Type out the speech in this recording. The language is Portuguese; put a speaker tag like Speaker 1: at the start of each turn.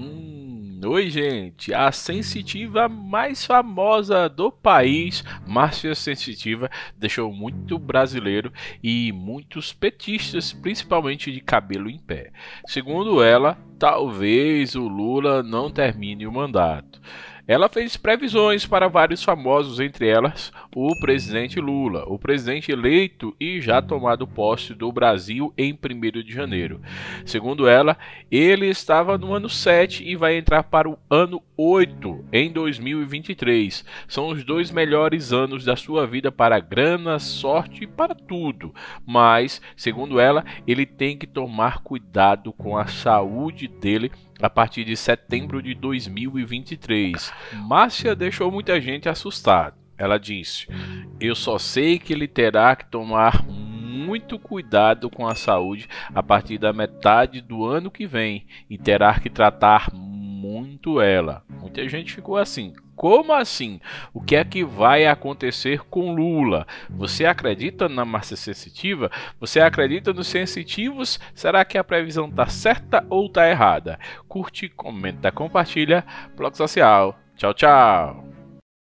Speaker 1: Hum, oi, gente. A sensitiva mais famosa do país, Márcia Sensitiva, deixou muito brasileiro e muitos petistas, principalmente de cabelo em pé. Segundo ela, talvez o Lula não termine o mandato. Ela fez previsões para vários famosos, entre elas o presidente Lula, o presidente eleito e já tomado posse do Brasil em 1 de janeiro. Segundo ela, ele estava no ano 7 e vai entrar para o ano 8 em 2023. São os dois melhores anos da sua vida para grana, sorte e para tudo. Mas, segundo ela, ele tem que tomar cuidado com a saúde dele a partir de setembro de 2023. Márcia deixou muita gente assustada. Ela disse: hum. Eu só sei que ele terá que tomar muito cuidado com a saúde a partir da metade do ano que vem e terá que tratar muito ela. Muita gente ficou assim. Como assim? O que é que vai acontecer com Lula? Você acredita na massa sensitiva? Você acredita nos sensitivos? Será que a previsão tá certa ou tá errada? Curte, comenta, compartilha. Bloco Social. Tchau, tchau.